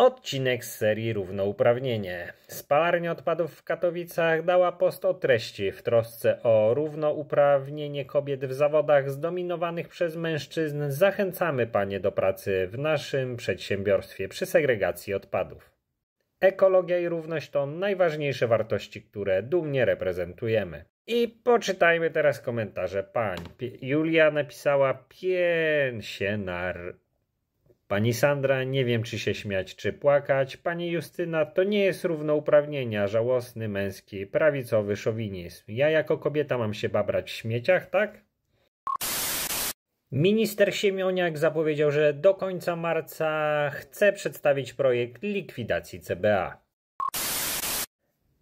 Odcinek z serii Równouprawnienie. Spalarnia odpadów w Katowicach dała post o treści w trosce o równouprawnienie kobiet w zawodach zdominowanych przez mężczyzn. Zachęcamy panie do pracy w naszym przedsiębiorstwie przy segregacji odpadów. Ekologia i równość to najważniejsze wartości, które dumnie reprezentujemy. I poczytajmy teraz komentarze pań. Julia napisała pię się nar Pani Sandra nie wiem, czy się śmiać, czy płakać. Pani Justyna to nie jest równouprawnienia, żałosny, męski, prawicowy szowinizm. Ja jako kobieta mam się babrać w śmieciach, tak? Minister Siemioniak zapowiedział, że do końca marca chce przedstawić projekt likwidacji CBA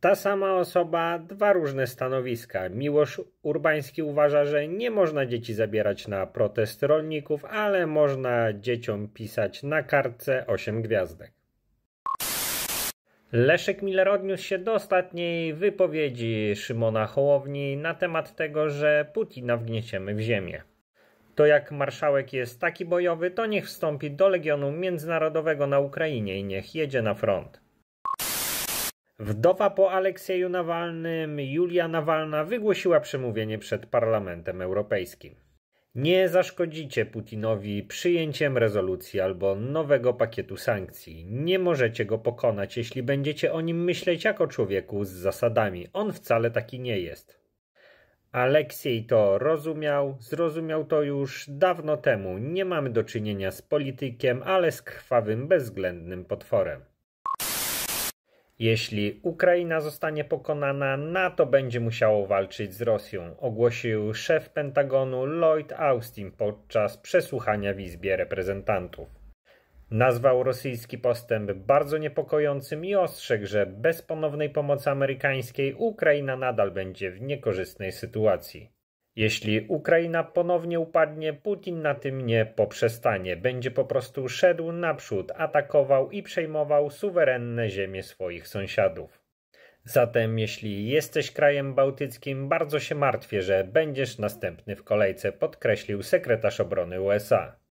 ta sama osoba, dwa różne stanowiska. Miłosz Urbański uważa, że nie można dzieci zabierać na protest rolników, ale można dzieciom pisać na kartce 8 gwiazdek. Leszek Miller odniósł się do ostatniej wypowiedzi Szymona Hołowni na temat tego, że Putina wgnieciemy w ziemię. To jak marszałek jest taki bojowy, to niech wstąpi do Legionu Międzynarodowego na Ukrainie i niech jedzie na front. Wdowa po Aleksieju Nawalnym, Julia Nawalna, wygłosiła przemówienie przed Parlamentem Europejskim. Nie zaszkodzicie Putinowi przyjęciem rezolucji albo nowego pakietu sankcji. Nie możecie go pokonać, jeśli będziecie o nim myśleć jako człowieku z zasadami. On wcale taki nie jest. Aleksiej to rozumiał, zrozumiał to już dawno temu. Nie mamy do czynienia z politykiem, ale z krwawym, bezwzględnym potworem. Jeśli Ukraina zostanie pokonana, NATO będzie musiało walczyć z Rosją, ogłosił szef Pentagonu Lloyd Austin podczas przesłuchania w Izbie Reprezentantów. Nazwał rosyjski postęp bardzo niepokojącym i ostrzegł, że bez ponownej pomocy amerykańskiej Ukraina nadal będzie w niekorzystnej sytuacji. Jeśli Ukraina ponownie upadnie, Putin na tym nie poprzestanie. Będzie po prostu szedł naprzód, atakował i przejmował suwerenne ziemie swoich sąsiadów. Zatem, jeśli jesteś krajem bałtyckim, bardzo się martwię, że będziesz następny w kolejce, podkreślił sekretarz obrony USA.